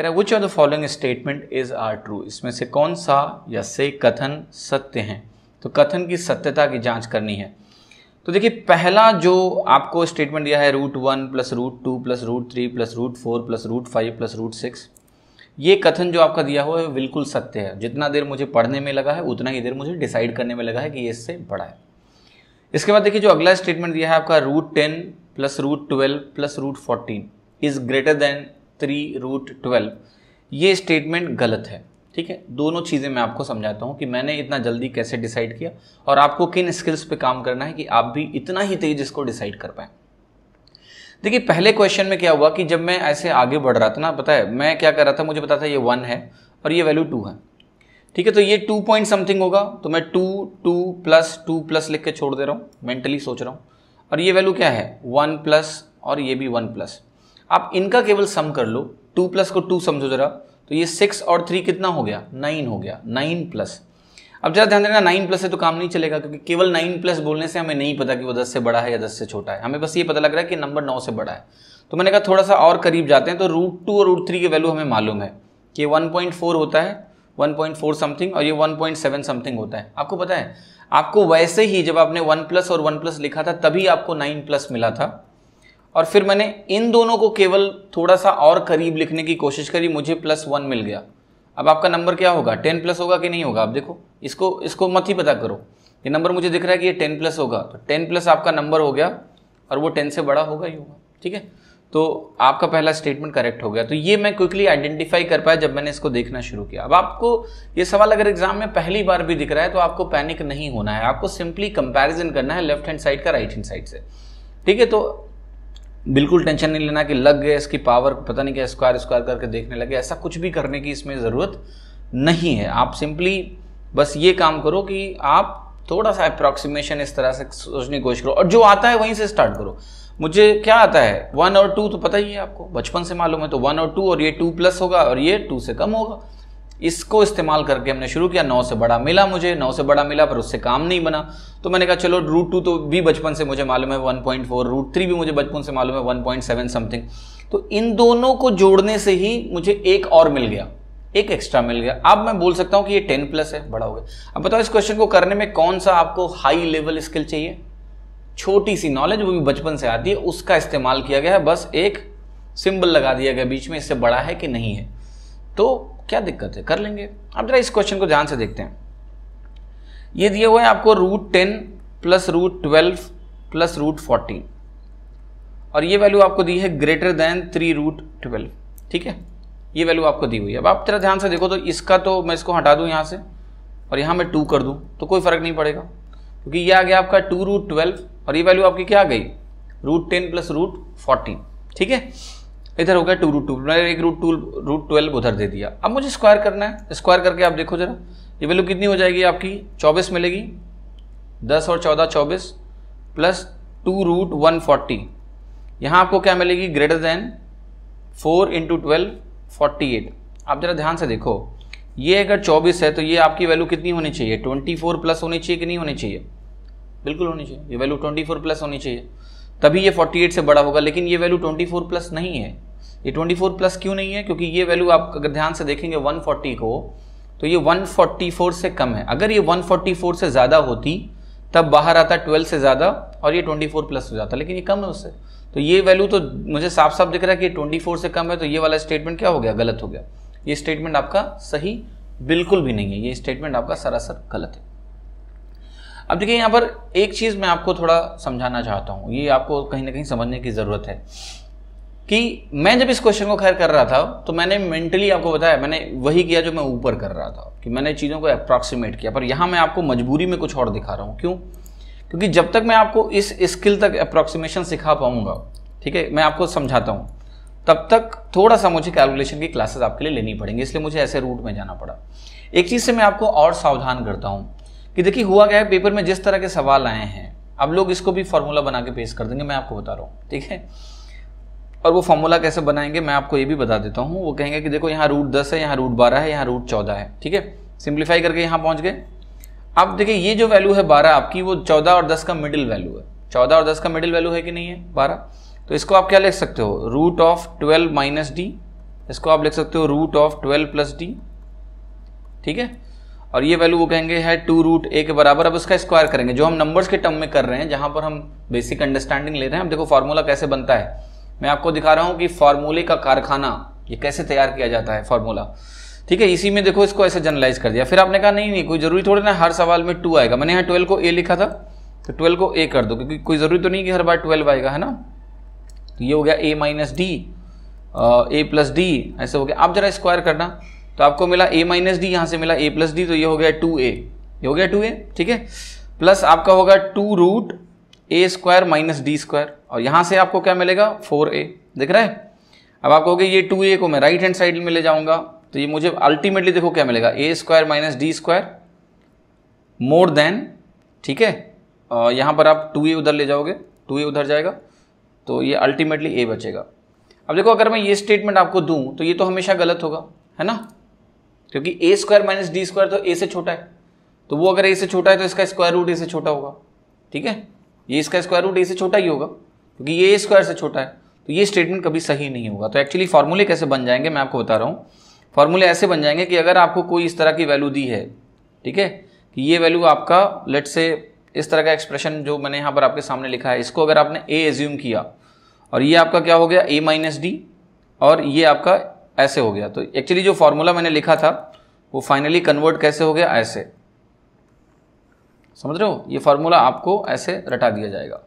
कह रहा है which of the following statement is are true इसमें से कौन सा या से कथन सत्य है तो कथन की सत्यता की जांच करनी है तो देखिए पहला जो आपको स्टेटमेंट दिया है root one plus root two plus root three plus root four plus root five plus root six ये कथन जो आपका दिया हुआ है बिल्कुल सत्य है जितना देर मुझे पढ़ने में लगा है उतना ही देर मुझे डिसाइड करने में लगा है कि ये इससे बड़ा है इसके बाद देखिए जो अगला स्टेटमेंट दिया है आपका root ten plus root twelve plus root fourteen is greater than three root twelve ये स्टेटमेंट गलत है ठीक है दोनों चीज़ें मैं आपको समझाता हूँ कि मैंने इतना जल्दी कैसे डिसाइड किया और आपको किन स्किल्स पे काम करना है कि आप भी इतना ही तेज इसको डिसाइड कर पाए देखिए पहले क्वेश्चन में क्या हुआ कि जब मैं ऐसे आगे बढ़ रहा था ना पता है मैं क्या कर रहा था मुझे पता था ये वन है और ये वैल्यू टू है ठीक है तो ये टू पॉइंट समथिंग होगा तो मैं two two plus two plus लिख के छोड़ दे रहा हूँ मेंटली सोच रहा हूँ और ये वैल्यू क्या है वन प्लस और ये भी वन प्लस आप इनका केवल सम कर लो टू प्लस को टू समझो जरा तो ये सिक्स और थ्री कितना हो गया नाइन हो गया नाइन प्लस अब जरा ध्यान देना नाइन प्लस है तो काम नहीं चलेगा क्योंकि केवल नाइन प्लस बोलने से हमें नहीं पता कि वो दस से बड़ा है या दस से छोटा है हमें बस ये पता लग रहा है कि नंबर नौ से बड़ा है तो मैंने कहा थोड़ा सा और करीब जाते हैं तो रूट टू और रूट थ्री की वैल्यू हमें मालूम है कि वन पॉइंट फोर होता है वन पॉइंट फोर समथिंग और ये वन पॉइंट सेवन समथिंग होता है आपको पता है आपको वैसे ही जब आपने वन प्लस और वन प्लस लिखा था तभी आपको नाइन प्लस मिला था और फिर मैंने इन दोनों को केवल थोड़ा सा और करीब लिखने की कोशिश करी मुझे प्लस वन मिल गया अब आपका नंबर क्या होगा टेन प्लस होगा कि नहीं होगा आप देखो इसको इसको मत ही पता करो ये नंबर मुझे दिख रहा है कि ये टेन प्लस होगा तो टेन प्लस आपका नंबर हो गया और वो टेन से बड़ा होगा ही होगा ठीक है तो आपका पहला स्टेटमेंट करेक्ट हो गया तो ये मैं क्विकली आइडेंटिफाई कर पाया जब मैंने इसको देखना शुरू किया अब आपको ये सवाल अगर एग्जाम में पहली बार भी दिख रहा है तो आपको पैनिक नहीं होना है आपको सिंपली कंपैरिजन करना है लेफ्ट हैंड साइड का राइट हैंड साइड से ठीक है तो बिल्कुल टेंशन नहीं लेना कि लग गए इसकी पावर पता नहीं क्या स्क्वायर स्क्वायर करके देखने लगे ऐसा कुछ भी करने की इसमें ज़रूरत नहीं है आप सिंपली बस ये काम करो कि आप थोड़ा सा अप्रॉक्सीमेशन इस तरह से सोचने की कोशिश करो और जो आता है वहीं से स्टार्ट करो मुझे क्या आता है वन और टू तो पता ही है आपको बचपन से मालूम है तो वन और टू और ये टू प्लस होगा और ये टू से कम होगा इसको इस्तेमाल करके हमने शुरू किया नौ से बड़ा मिला मुझे नौ से बड़ा मिला पर उससे काम नहीं बना तो मैंने कहा चलो रूट टू तो भी बचपन से मुझे मालूम है one point four root three भी मुझे बचपन से मालूम है वन पॉइंट सेवन समथिंग तो इन दोनों को जोड़ने से ही मुझे एक और मिल गया एक एक्स्ट्रा मिल गया अब मैं बोल सकता हूँ कि ये टेन प्लस है बड़ा हो गया अब बताओ इस क्वेश्चन को करने में कौन सा आपको हाई लेवल स्किल चाहिए छोटी सी नॉलेज वो भी बचपन से आती है उसका इस्तेमाल किया गया है बस एक सिंबल लगा दिया गया बीच में इससे बड़ा है कि नहीं है तो क्या दिक्कत है कर लेंगे अब जरा इस क्वेश्चन को ध्यान से देखते हैं ये दिए हुए हैं आपको root ten plus root twelve plus root fourteen और ये वैल्यू आपको दी है greater than three root twelve ठीक है ये वैल्यू आपको दी हुई है अब आप जरा ध्यान से देखो तो इसका तो मैं इसको हटा दूँ यहाँ से और यहाँ मैं टू कर दूँ तो कोई फ़र्क नहीं पड़ेगा क्योंकि ये आ गया आपका टू रूट ट्वेल्व और ये वैल्यू आपकी क्या आ गई root ten plus root fourteen ठीक है इधर हो गया टू रूट टू मैंने एक रूट टू रूट ट्वेल्व उधर दे दिया अब मुझे स्क्वायर करना है स्क्वायर करके आप देखो जरा ये वैल्यू कितनी हो जाएगी आपकी चौबीस मिलेगी दस और चौदह चौबीस plus two root one forty यहाँ आपको क्या मिलेगी greater than four into twelve forty eight आप ज़रा ध्यान से देखो ये अगर चौबीस है तो ये आपकी वैल्यू कितनी होनी चाहिए ट्वेंटी फोर प्लस होनी चाहिए कि नहीं होनी चाहिए बिल्कुल होनी चाहिए ये वैल्यू ट्वेंटी फोर प्लस होनी चाहिए तभी ये 48 से बड़ा होगा लेकिन ये वैल्यू 24 प्लस नहीं है ये 24 प्लस क्यों नहीं है क्योंकि ये वैल्यू आप अगर ध्यान से देखेंगे 140 को तो ये 144 से कम है अगर ये 144 से ज़्यादा होती तब बाहर आता 12 से ज़्यादा और ये 24 प्लस हो जाता लेकिन ये कम है उससे तो ये वैल्यू तो मुझे साफ साफ दिख रहा है कि ट्वेंटी से कम है तो ये वाला स्टेटमेंट क्या हो गया गलत हो गया ये स्टेटमेंट आपका सही बिल्कुल भी नहीं है ये स्टेटमेंट आपका सरासर गलत है अब देखिए यहाँ पर एक चीज़ मैं आपको थोड़ा समझाना चाहता हूँ ये आपको कहीं ना कहीं समझने की ज़रूरत है कि मैं जब इस क्वेश्चन को खैर कर रहा था तो मैंने मेंटली आपको बताया मैंने वही किया जो मैं ऊपर कर रहा था कि मैंने चीज़ों को अप्रॉक्सीमेट किया पर यहाँ मैं आपको मजबूरी में कुछ और दिखा रहा हूँ क्यों क्योंकि जब तक मैं आपको इस स्किल तक अप्रॉक्सीमेशन सिखा पाऊंगा ठीक है मैं आपको समझाता हूँ तब तक थोड़ा सा मुझे कैलकुलेशन की क्लासेस आपके लिए लेनी पड़ेंगी इसलिए मुझे ऐसे रूट में जाना पड़ा एक चीज़ से मैं आपको और सावधान करता हूँ कि देखिए हुआ क्या है पेपर में जिस तरह के सवाल आए हैं अब लोग इसको भी फॉर्मूला बना के पेश कर देंगे मैं आपको बता रहा हूँ ठीक है और वो फॉर्मूला कैसे बनाएंगे मैं आपको ये भी बता देता हूँ वो कहेंगे कि देखो यहाँ रूट दस है यहाँ रूट बारह है यहाँ रूट चौदह है ठीक है सिंप्लीफाई करके यहाँ पहुँच गए अब देखिए ये जो वैल्यू है बारह आपकी वो चौदह और दस का मिडिल वैल्यू है चौदह और दस का मिडिल वैल्यू है कि नहीं है बारह तो इसको आप क्या लिख सकते हो root of twelve minus D इसको आप लिख सकते हो root of twelve plus D ठीक है और ये वैल्यू वो कहेंगे है टू रूट ए के बराबर अब उसका स्क्वायर करेंगे जो हम नंबर्स के टर्म में कर रहे हैं जहां पर हम बेसिक अंडरस्टैंडिंग ले रहे हैं अब देखो फार्मूला कैसे बनता है मैं आपको दिखा रहा हूं कि फार्मूले का कारखाना ये कैसे तैयार किया जाता है फार्मूला ठीक है इसी में देखो इसको ऐसे जनरलाइज कर दिया फिर आपने कहा नहीं नहीं कोई जरूरी थोड़ी ना हर सवाल में टू आएगा मैंने यहाँ ट्वेल्व को ए लिखा था तो ट्वेल्व को ए कर दो क्योंकि कोई ज़रूरी तो नहीं कि हर बार ट्वेल्व आएगा है ना तो ये हो गया A minus D A plus D ऐसे हो गया आप जरा स्क्वायर करना तो आपको मिला ए माइनस डी यहाँ से मिला ए प्लस डी तो ये हो गया टू ए ये हो गया टू ए ठीक है प्लस आपका होगा two root A square minus D square और यहाँ से आपको क्या मिलेगा फोर ए देख रहा है अब आप कहोगे ये टू ए को मैं राइट हैंड साइड में ले जाऊंगा तो ये मुझे अल्टीमेटली देखो क्या मिलेगा A square minus D square more than ठीक है और यहाँ पर आप टू ए उधर ले जाओगे टू ए उधर जाएगा तो ये अल्टीमेटली ए बचेगा अब देखो अगर मैं ये स्टेटमेंट आपको दूँ तो ये तो हमेशा गलत होगा है ना क्योंकि A square minus D square तो ए से छोटा है तो वो अगर ए से छोटा है तो इसका स्क्वायर रूट ए से छोटा होगा ठीक है ये इसका स्क्वायर रूट ए से छोटा ही होगा क्योंकि ये ए स्क्वायर से छोटा है तो ये स्टेटमेंट कभी सही नहीं होगा तो एक्चुअली फार्मूले कैसे बन जाएंगे मैं आपको बता रहा हूँ फार्मूले ऐसे बन जाएंगे कि अगर आपको कोई इस तरह की वैल्यू दी है ठीक है कि ये वैल्यू आपका लेट से इस तरह का एक्सप्रेशन जो मैंने यहाँ पर आपके सामने लिखा है इसको अगर आपने ए एज्यूम किया और ये आपका क्या हो गया ए माइनस डी और ये आपका ऐसे हो गया तो एक्चुअली जो फॉर्मूला मैंने लिखा था वो फाइनली कन्वर्ट कैसे हो गया ऐसे समझ रहे हो ये फार्मूला आपको ऐसे रटा दिया जाएगा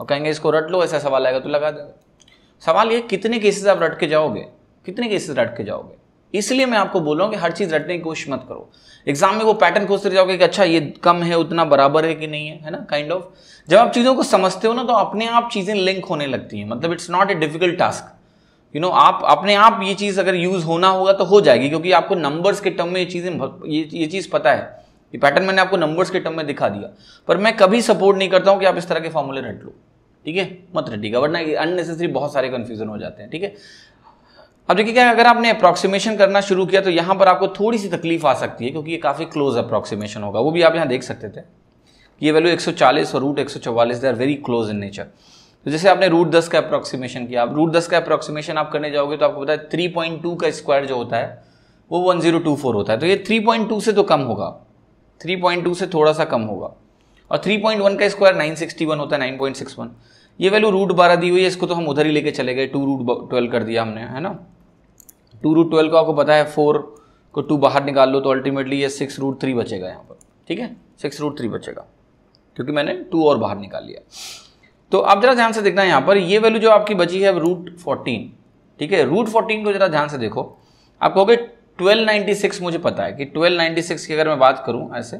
और कहेंगे इसको रट लो ऐसा सवाल आएगा तो लगा देगा सवाल ये कितने केसेस आप रट के जाओगे कितने केसेस रट के जाओगे इसलिए मैं आपको बोल रहा हूँ कि हर चीज़ रटने की कोशिश मत करो एग्जाम में वो पैटर्न खोजते जाओगे कि अच्छा ये कम है उतना बराबर है कि नहीं है है ना काइंड kind ऑफ of. जब आप चीज़ों को समझते हो ना तो अपने आप चीज़ें लिंक होने लगती हैं मतलब it's not a difficult task you know आप अपने आप ये चीज़ अगर यूज़ होना होगा तो हो जाएगी क्योंकि आपको नंबर्स के टर्म में ये चीज़ें ये ये चीज़ पता है ये पैटर्न मैंने आपको नंबर्स के टर्म में दिखा दिया पर मैं कभी सपोर्ट नहीं करता हूं कि आप इस तरह के फॉर्मूले रट लो ठीक है मत रटिएगा वरना अननेसेसरी बहुत सारे कन्फ्यूजन हो जाते हैं ठीक है अब देखिए क्या अगर आपने अप्रॉक्सीमेशन करना शुरू किया तो यहां पर आपको थोड़ी सी तकलीफ आ सकती है क्योंकि ये काफ़ी क्लोज अप्रॉक्सीमेशन होगा वो भी आप यहाँ देख सकते थे ये वैल्यू 140 और रूट चौवालीस they are very close in nature तो जैसे आपने रूट दस का अप्रोक्सीमेशन किया आप रूट दस का अप्रोक्सीमेशन आप करने जाओगे तो आपको पता है थ्री पॉइंट टू का स्क्वायर जो होता है वो वन जीरो टू फोर होता है तो ये थ्री पॉइंट टू से तो कम होगा थ्री पॉइंट टू से थोड़ा सा कम होगा और थ्री पॉइंट वन का स्क्वायर नाइन सिक्सटी वन होता है नाइन पॉइंट सिक्स वन ये वैल्यू रूट बारह दी हुई है इसको तो हम उधर ही लेके चले गए टू रूट ट्वेल्व कर दिया हमने है ना टू रूट ट्वेल्व का आपको पता है फोर को टू बाहर निकाल लो तो अल्टीमेटली ये सिक्स रूट थ्री बचेगा यहाँ पर ठीक है सिक्स रूट थ्री बचेगा क्योंकि मैंने टू और बाहर निकाल लिया तो आप जरा ध्यान से देखना यहाँ पर ये वैल्यू जो आपकी बची है रूट फोर्टीन ठीक है रूट फोर्टीन को जरा ध्यान से देखो आप कहोगे सिक्स मुझे पता है कि ट्वेल्व सिक्स की अगर मैं बात करूं ऐसे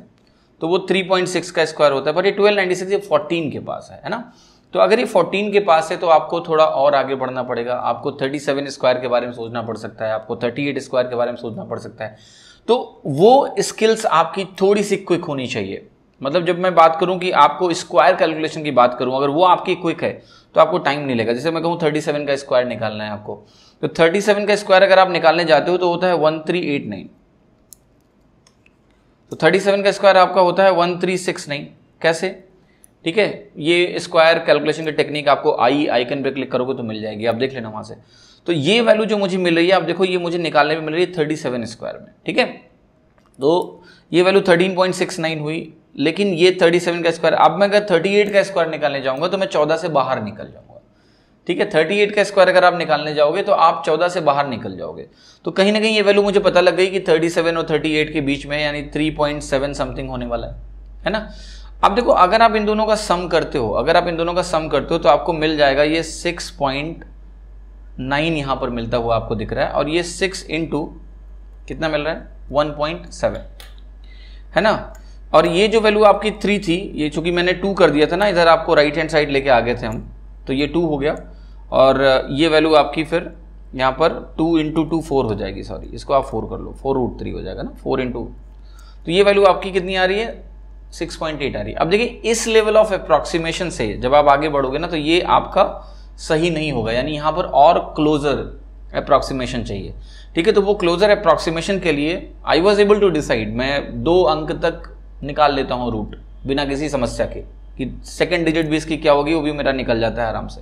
तो वो थ्री पॉइंट सिक्स का स्क्वायर होता है पर ये ट्वेल्व सिक्स ये फोर्टीन के पास है है ना तो अगर ये फोर्टीन के पास है तो आपको थोड़ा और आगे बढ़ना पड़ेगा आपको थर्टी सेवन स्क्वायर के बारे में सोचना पड़ सकता है आपको थर्टी एट स्क्वायर के बारे में सोचना पड़ सकता है तो वो स्किल्स आपकी थोड़ी सी क्विक होनी चाहिए मतलब जब मैं बात करूं कि आपको स्क्वायर कैलकुलेशन की बात करूं अगर वो आपकी क्विक है तो आपको टाइम नहीं लगेगा जैसे मैं कहूं 37 का स्क्वायर निकालना है आपको तो 37 का स्क्वायर अगर आप निकालने जाते हो तो होता है 1389 तो 37 का स्क्वायर आपका होता है 1369 कैसे ठीक है ये स्क्वायर कैलकुलेशन की टेक्निक आपको आई आइकन पर क्लिक करोगे तो मिल जाएगी आप देख लेना वहां से तो ये वैल्यू जो मुझे मिल रही है आप देखो ये मुझे निकालने में मिल रही है थर्टी सेवन स्क्वायर में ठीक है तो ये value thirteen point six nine हुई लेकिन ये 37 का स्क्वायर अब मैं अगर 38 का स्क्वायर निकालने जाऊंगा तो मैं 14 से बाहर निकल जाऊंगा ठीक है 38 का स्क्वायर अगर आप निकालने जाओगे तो आप 14 से बाहर निकल जाओगे तो कहीं ना कहीं ये वैल्यू मुझे पता लग गई कि 37 और 38 के बीच में यानी 3.7 समथिंग होने वाला है है ना अब देखो अगर आप इन दोनों का सम करते हो अगर आप इन दोनों का सम करते हो तो आपको मिल जाएगा ये सिक्स पॉइंट नाइन यहाँ पर मिलता हुआ आपको दिख रहा है और ये सिक्स इंटू कितना मिल रहा है वन पॉइंट सेवन है ना और ये जो वैल्यू आपकी थ्री थी ये चूंकि मैंने टू कर दिया था ना इधर आपको राइट हैंड साइड लेके आ गए थे हम तो ये टू हो गया और ये वैल्यू आपकी फिर यहाँ पर टू इंटू टू फोर हो जाएगी सॉरी इसको आप फोर कर लो फोर रूट थ्री हो जाएगा ना फोर इंटू तो ये वैल्यू आपकी कितनी आ रही है सिक्स पॉइंट एट आ रही है अब देखिए इस लेवल ऑफ अप्रॉक्सीमेशन से जब आप आगे बढ़ोगे ना तो ये आपका सही नहीं होगा यानी यहाँ पर और क्लोजर अप्रॉक्सीमेशन चाहिए ठीक है तो वो क्लोजर अप्रॉक्सीमेशन के लिए I was able to decide मैं दो अंक तक निकाल लेता हूँ रूट बिना किसी समस्या के कि सेकेंड डिजिट भी इसकी क्या होगी वो भी मेरा निकल जाता है आराम से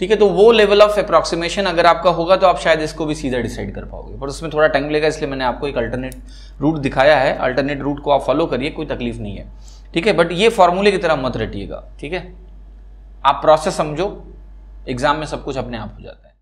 ठीक है तो वो लेवल ऑफ अप्रॉक्सीमेशन अगर आपका होगा तो आप शायद इसको भी सीधा डिसाइड कर पाओगे पर उसमें थोड़ा टाइम लगेगा इसलिए मैंने आपको एक अल्टरनेट रूट दिखाया है अल्टरनेट रूट को आप फॉलो करिए कोई तकलीफ नहीं है ठीक है बट ये फॉर्मूले की तरह मत रटिएगा ठीक है आप प्रोसेस समझो एग्जाम में सब कुछ अपने आप हो जाता है